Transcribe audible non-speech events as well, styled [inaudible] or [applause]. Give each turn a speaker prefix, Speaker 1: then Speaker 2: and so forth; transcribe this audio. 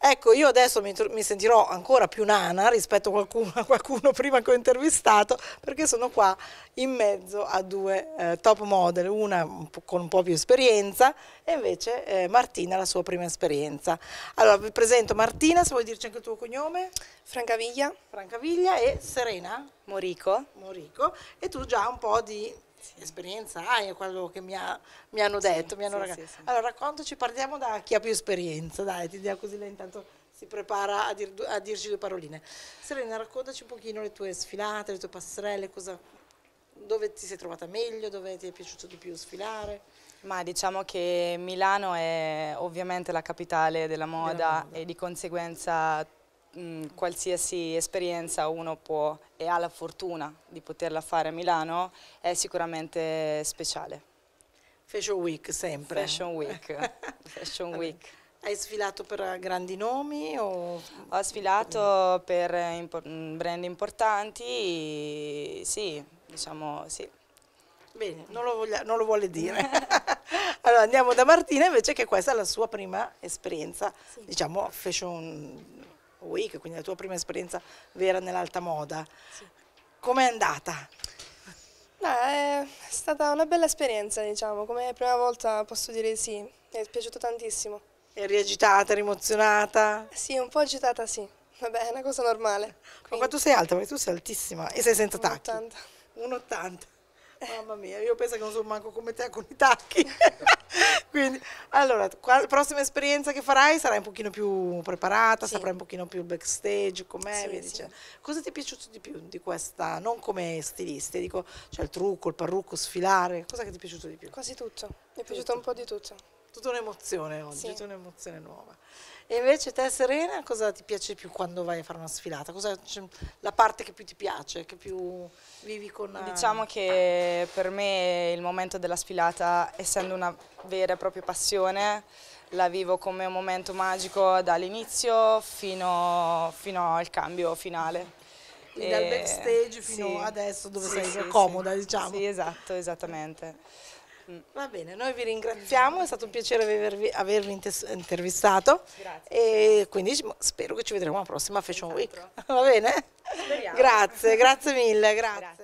Speaker 1: Ecco, io adesso mi, mi sentirò ancora più nana rispetto a qualcuno, a qualcuno, prima che ho intervistato, perché sono qua in mezzo a due eh, top model, una con un po' più esperienza e invece eh, Martina la sua prima esperienza. Allora, vi presento Martina, se vuoi dirci anche il tuo cognome? Francaviglia. Francaviglia e Serena? Morico. Morico. E tu già un po' di sì. esperienza hai, ah, è quello che mi, ha, mi hanno detto. Sì, mi hanno sì, allora raccontaci, partiamo da chi ha più esperienza, dai, ti dia così lei intanto si prepara a, dir, a, dirci due paroline. Serena, raccontaci un pochino le tue sfilate, le tue passerelle, cosa, dove ti sei trovata meglio, dove ti è piaciuto di più sfilare.
Speaker 2: Ma diciamo che Milano è ovviamente la capitale della moda, della moda. e di conseguenza mh, mm, qualsiasi esperienza uno può e ha la fortuna di poterla fare a Milano è sicuramente speciale. Fashion Week sempre. Fashion Week. [laughs] Fashion Week. Hai sfilato per grandi nomi? O... Ho sfilato per impo mm, brand importanti, sì, diciamo sì.
Speaker 1: Bene, non lo, voglia, non lo vuole dire. [laughs] allora andiamo da Martina invece che questa è la sua prima esperienza, sì. diciamo fashion Week, quindi la tua prima esperienza vera nell'alta moda. Sì. Com'è andata? No, è stata una bella esperienza, diciamo, come prima volta posso dire sì, mi è piaciuto tantissimo. Eri agitata, eri emozionata? Sì, un po' agitata sì, vabbè è una cosa normale. Quindi... Ma tu sei alta, perché tu sei altissima e sei senza tacchi. 1,80. 1,80. Mamma mia, io penso che non sono manco come te con i tacchi. [laughs] Quindi, allora, la prossima esperienza che farai sarai un pochino più preparata, sì. saprai un pochino più il backstage, com'è, sì, sì. Cosa ti è piaciuto di più di questa, non come stilista, dico, cioè il trucco, il parrucco, sfilare, cosa che ti è piaciuto di più? Quasi tutto, mi è piaciuto un po' di tutto tutta un'emozione oggi, sì. tutta un'emozione nuova. E invece te Serena cosa ti piace più quando vai a fare una sfilata? Cosa, la
Speaker 2: parte che più ti piace, che più
Speaker 1: vivi con... Eh, diciamo
Speaker 2: che eh. per me il momento della sfilata, essendo una vera e propria passione, la vivo come un momento magico dall'inizio fino, fino al cambio finale. Quindi dal backstage fino sì, adesso dove sì, sei sì, comoda, diciamo. Sì, esatto, esattamente.
Speaker 1: Va bene, noi vi ringraziamo, è stato un piacere avervi, avervi intervistato. Grazie. E quindi spero che ci vedremo alla prossima Fashion Week. [laughs] Va bene? Speriamo. Grazie, grazie mille, grazie. grazie.